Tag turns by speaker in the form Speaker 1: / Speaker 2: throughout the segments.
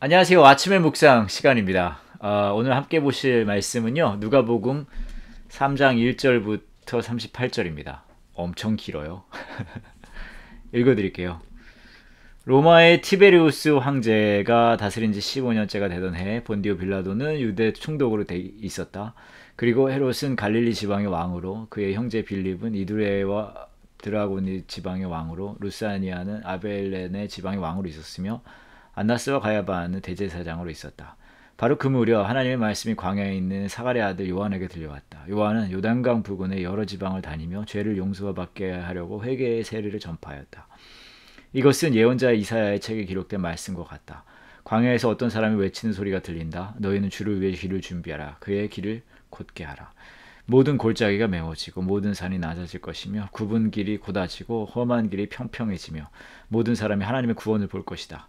Speaker 1: 안녕하세요. 아침의 묵상 시간입니다. 어, 오늘 함께 보실 말씀은요. 누가복음 3장 1절부터 38절입니다. 엄청 길어요. 읽어드릴게요. 로마의 티베리우스 황제가 다스린 지 15년째가 되던 해에 본디오 빌라도는 유대 충독으로 돼 있었다. 그리고 헤롯은 갈릴리 지방의 왕으로 그의 형제 빌립은 이두레와 드라곤이 지방의 왕으로 루사니아는 아벨렌의 지방의 왕으로 있었으며 안나스와 가야바는 대제사장으로 있었다. 바로 그 무렵 하나님의 말씀이 광야에 있는 사가랴 아들 요한에게 들려왔다. 요한은 요단강 부근의 여러 지방을 다니며 죄를 용서 받게 하려고 회개의 세례를 전파하였다. 이것은 예언자 이사야의 책에 기록된 말씀과 같다. 광야에서 어떤 사람이 외치는 소리가 들린다. 너희는 주를 위해 길을 준비하라. 그의 길을 곧게 하라. 모든 골짜기가 메워지고 모든 산이 낮아질 것이며 굽은 길이 곧아지고 험한 길이 평평해지며 모든 사람이 하나님의 구원을 볼 것이다.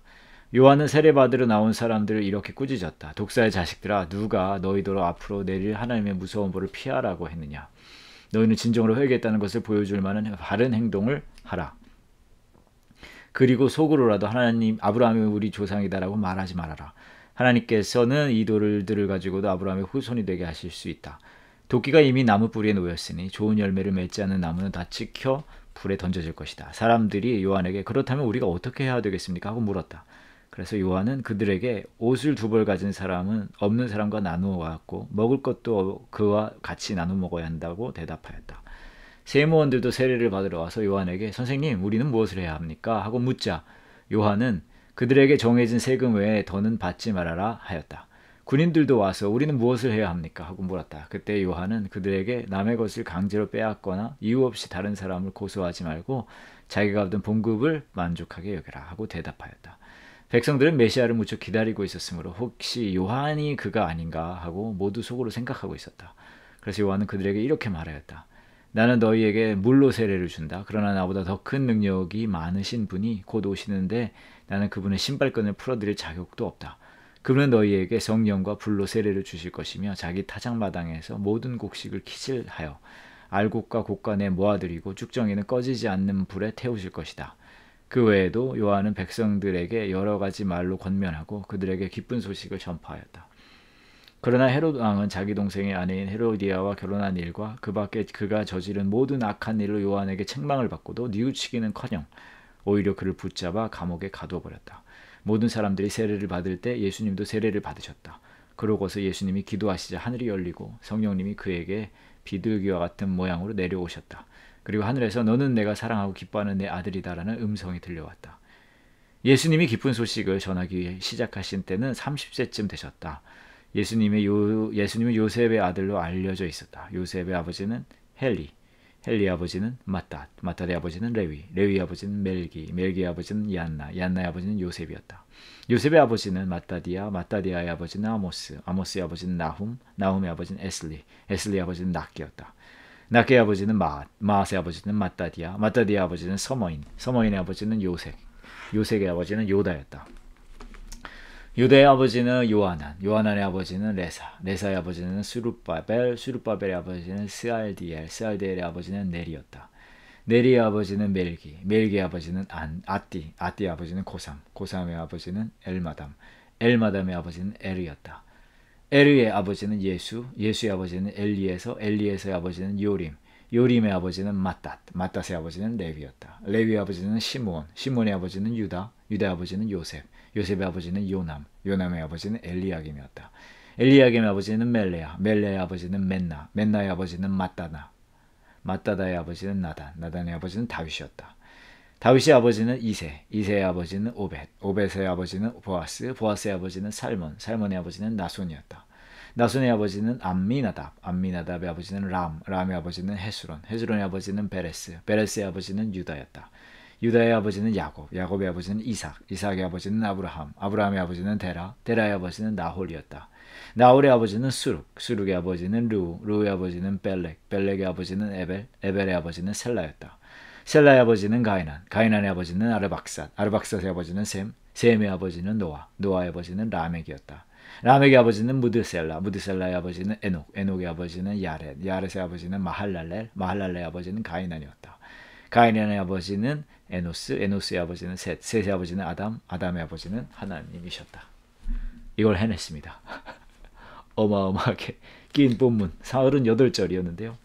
Speaker 1: 요한은 세례받으러 나온 사람들을 이렇게 꾸짖었다. 독사의 자식들아 누가 너희도로 앞으로 내릴 하나님의 무서운 벌을 피하라고 했느냐. 너희는 진정으로 회개했다는 것을 보여줄 만한 바른 행동을 하라. 그리고 속으로라도 하나님 아브라함이 우리 조상이다라고 말하지 말아라. 하나님께서는 이 돌들을 가지고도 아브라함의 후손이 되게 하실 수 있다. 도끼가 이미 나무 뿌리에 놓였으니 좋은 열매를 맺지 않은 나무는 다 찍혀 불에 던져질 것이다. 사람들이 요한에게 그렇다면 우리가 어떻게 해야 되겠습니까? 하고 물었다. 그래서 요한은 그들에게 옷을 두 벌 가진 사람은 없는 사람과 나누어 왔고 먹을 것도 그와 같이 나눠 먹어야 한다고 대답하였다. 세무원들도 세례를 받으러 와서 요한에게 선생님 우리는 무엇을 해야 합니까? 하고 묻자 요한은 그들에게 정해진 세금 외에 더는 받지 말아라 하였다. 군인들도 와서 우리는 무엇을 해야 합니까? 하고 물었다. 그때 요한은 그들에게 남의 것을 강제로 빼앗거나 이유 없이 다른 사람을 고소하지 말고 자기가 얻은 봉급을 만족하게 여겨라 하고 대답하였다. 백성들은 메시아를 무척 기다리고 있었으므로 혹시 요한이 그가 아닌가 하고 모두 속으로 생각하고 있었다. 그래서 요한은 그들에게 이렇게 말하였다. 나는 너희에게 물로 세례를 준다. 그러나 나보다 더 큰 능력이 많으신 분이 곧 오시는데 나는 그분의 신발끈을 풀어드릴 자격도 없다. 그분은 너희에게 성령과 불로 세례를 주실 것이며 자기 타장마당에서 모든 곡식을 키질하여 알곡과 곡간에 모아들이고 죽정이는 꺼지지 않는 불에 태우실 것이다. 그 외에도 요한은 백성들에게 여러 가지 말로 권면하고 그들에게 기쁜 소식을 전파하였다. 그러나 헤롯 왕은 자기 동생의 아내인 헤로디아와 결혼한 일과 그 밖에 그가 저지른 모든 악한 일로 요한에게 책망을 받고도 뉘우치기는커녕 오히려 그를 붙잡아 감옥에 가두어 버렸다. 모든 사람들이 세례를 받을 때 예수님도 세례를 받으셨다. 그러고서 예수님이 기도하시자 하늘이 열리고 성령님이 그에게 비둘기와 같은 모양으로 내려오셨다. 그리고 하늘에서 너는 내가 사랑하고 기뻐하는 내 아들이다라는 음성이 들려왔다. 예수님이 기쁜 소식을 전하기 위해 시작하신 때는 30세쯤 되셨다. 예수님의 요, 예수님은 요셉의 아들로 알려져 있었다. 요셉의 아버지는 헨리, 헨리 아버지는 마따, 마따의 아버지는 레위, 레위 아버지는 멜기, 멜기 의 아버지는 얀나, 얀나의 아버지는 요셉이었다. 요셉의 아버지는 마따디아, 마따디아의 아버지는 아모스, 아모스의 아버지는 나훔, 나훔의 아버지는 에슬리, 에슬리 의 아버지는 낙기였다. 나케의 아버지는 마, 마아스의 아버지는 마따디아, 마따디아 아버지는 서머인, 서머인의 아버지는 요색, 요색의 아버지는 요다였다. 요다의 아버지는 요하난, 요하난의 아버지는 레사, 레사의 아버지는 수르바벨, 수르바벨의 아버지는 스알디엘, 스알디엘의 아버지는 네리였다. 네리의 아버지는 멜기, 멜기의 아버지는 안, 아띠, 아띠의 아버지는 고삼, 고삼의 아버지는 엘마담, 엘마담의 아버지는 에르였다. 에르의 아버지는 예수, 예수의 아버지는 엘리에서, 엘리에서의 아버지는 요림, 요림의 아버지는 마따 마따스의 아버지는 레위였다. 레위의 아버지는 시몬, 시몬의 아버지는 유다, 유다의 아버지는 요셉, 요셉의 아버지는 요남, 요남의 아버지는 엘리야김이었다. 엘리야김의 아버지는 멜레야, 멜레의 아버지는 맨나맨나의 아버지는 마따나, 마따다의 아버지는 나단, 나단의 아버지는 다윗이었다. 다윗의 아버지는 이세, 이세의 아버지는 오벳, 오벳의 아버지는 보아스, 보아스의 아버지는 살몬, 살몬의 아버지는 나손이었다. 나순의 아버지는 암미나답, 암미나답의 아버지는 람, 람의 아버지는 헤스론, 헤스론의 아버지는 베레스, 베레스의 아버지는 유다였다. 유다의 아버지는 야곱, 야곱의 아버지는 이삭, 이삭의 아버지는 아브라함, 아브라함의 아버지는 데라, 데라의 아버지는 나홀이었다. 나홀의 아버지는 수룩, 수룩의 아버지는 루, 루의 아버지는 벨렉, 벨렉의 아버지는 에벨, 에벨의 아버지는 셀라였다. 셀라의 아버지는 가이난, 가이난의 아버지는 아르박삿, 아르박삿의 아버지는 셈, 셈의 아버지는 노아, 노아의 아버지는 라멕이었다. 라멕의 아버지는 무드셀라, 무드셀라의 아버지는 에녹, 에녹의 아버지는 야렛, 야렛의 아버지는 마할랄렐, 마할랄레의 아버지는 가인안이었다. 가인안의 아버지는 에노스, 에노스의 아버지는 셋, 셋의 아버지는 아담, 아담의 아버지는 하나님이셨다. 이걸 해냈습니다. 어마어마하게 긴 본문, 사흘은 8절이었는데요.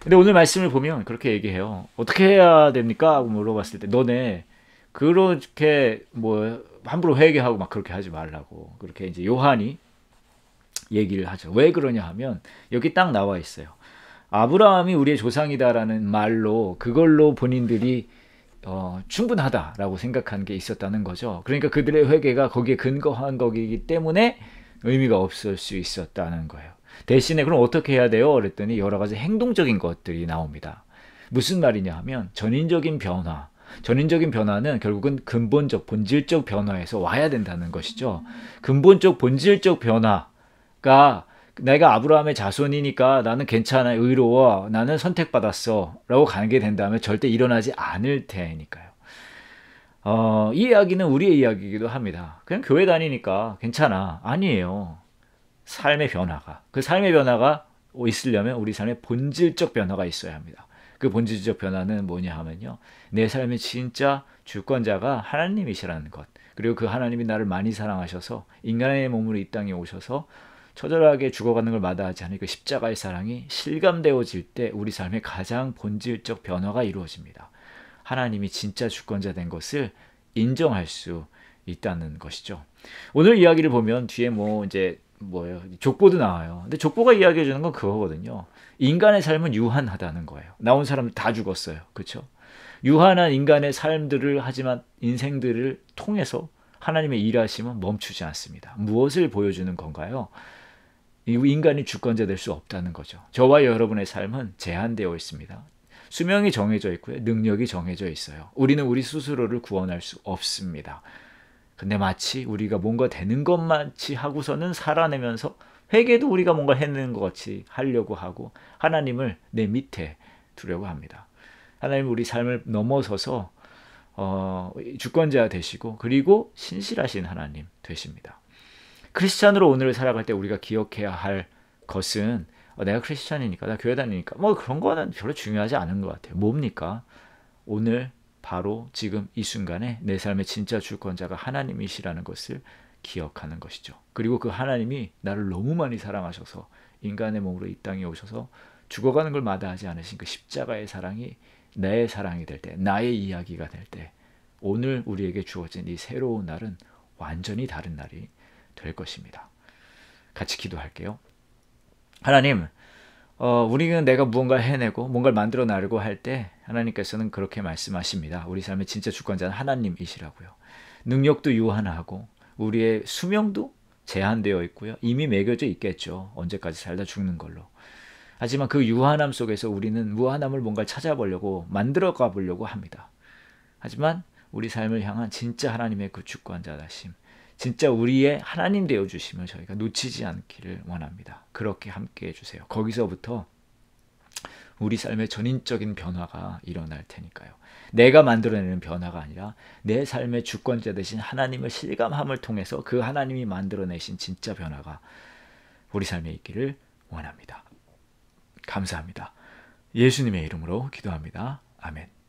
Speaker 1: 근데 오늘 말씀을 보면 그렇게 얘기해요. 어떻게 해야 됩니까? 물어봤을 때 너네 그렇게 뭐 함부로 회개하고 막 그렇게 하지 말라고 그렇게 이제 요한이 얘기를 하죠. 왜 그러냐 하면 여기 딱 나와 있어요. 아브라함이 우리의 조상이다라는 말로 그걸로 본인들이 어, 충분하다라고 생각한 게 있었다는 거죠. 그러니까 그들의 회개가 거기에 근거한 거기 때문에 의미가 없을 수 있었다는 거예요. 대신에 그럼 어떻게 해야 돼요? 그랬더니 여러 가지 행동적인 것들이 나옵니다. 무슨 말이냐 하면 전인적인 변화, 전인적인 변화는 결국은 근본적 본질적 변화에서 와야 된다는 것이죠. 근본적 본질적 변화가 내가 아브라함의 자손이니까 나는 괜찮아 의로워 나는 선택받았어 라고 가게 된다면 절대 일어나지 않을 테니까요. 어, 이 이야기는 우리의 이야기이기도 합니다. 그냥 교회 다니니까 괜찮아. 아니에요. 삶의 변화가. 그 삶의 변화가 있으려면 우리 삶의 본질적 변화가 있어야 합니다. 그 본질적 변화는 뭐냐 하면요. 내 삶의 진짜 주권자가 하나님이시라는 것. 그리고 그 하나님이 나를 많이 사랑하셔서 인간의 몸으로 이 땅에 오셔서 처절하게 죽어가는 걸 마다하지 않으니까 십자가의 사랑이 실감되어질 때 우리 삶의 가장 본질적 변화가 이루어집니다. 하나님이 진짜 주권자 된 것을 인정할 수 있다는 것이죠. 오늘 이야기를 보면 뒤에 뭐 이제 뭐예요 족보도 나와요. 근데 족보가 이야기해 주는 건 그거거든요. 인간의 삶은 유한하다는 거예요. 나온 사람 다 죽었어요. 그렇죠? 유한한 인간의 삶들을 하지만 인생들을 통해서 하나님의 일하심은 멈추지 않습니다. 무엇을 보여주는 건가요? 인간이 주권자 될 수 없다는 거죠. 저와 여러분의 삶은 제한되어 있습니다. 수명이 정해져 있고요. 능력이 정해져 있어요. 우리는 우리 스스로를 구원할 수 없습니다. 근데 마치 우리가 뭔가 되는 것만치 하고서는 살아내면서 회개도 우리가 뭔가 했는 것 같이 하려고 하고 하나님을 내 밑에 두려고 합니다. 하나님 우리 삶을 넘어서서 어, 주권자 되시고 그리고 신실하신 하나님 되십니다. 크리스찬으로 오늘을 살아갈 때 우리가 기억해야 할 것은 어, 내가 크리스찬이니까 나 교회 다니니까 뭐 그런 거는 별로 중요하지 않은 것 같아요. 뭡니까? 오늘 바로 지금 이 순간에 내 삶의 진짜 주권자가 하나님이시라는 것을 기억하는 것이죠. 그리고 그 하나님이 나를 너무 많이 사랑하셔서 인간의 몸으로 이 땅에 오셔서 죽어가는 걸 마다하지 않으신 그 십자가의 사랑이 내 사랑이 될 때, 나의 이야기가 될 때, 오늘 우리에게 주어진 이 새로운 날은 완전히 다른 날이 될 것입니다. 같이 기도할게요. 하나님, 어, 우리는 내가 무언가 해내고 뭔가를 만들어 나르고 할 때 하나님께서는 그렇게 말씀하십니다. 우리 삶의 진짜 주권자는 하나님이시라고요. 능력도 유한하고 우리의 수명도 제한되어 있고요. 이미 매겨져 있겠죠. 언제까지 살다 죽는 걸로. 하지만 그 유한함 속에서 우리는 무한함을 뭔가 찾아보려고 만들어가 보려고 합니다. 하지만 우리 삶을 향한 진짜 하나님의 그 주권자 다심, 진짜 우리의 하나님 되어 주심을 저희가 놓치지 않기를 원합니다. 그렇게 함께 해주세요. 거기서부터 우리 삶의 전인적인 변화가 일어날 테니까요. 내가 만들어내는 변화가 아니라 내 삶의 주권자 대신 하나님을 실감함을 통해서 그 하나님이 만들어내신 진짜 변화가 우리 삶에 있기를 원합니다. 감사합니다. 예수님의 이름으로 기도합니다. 아멘.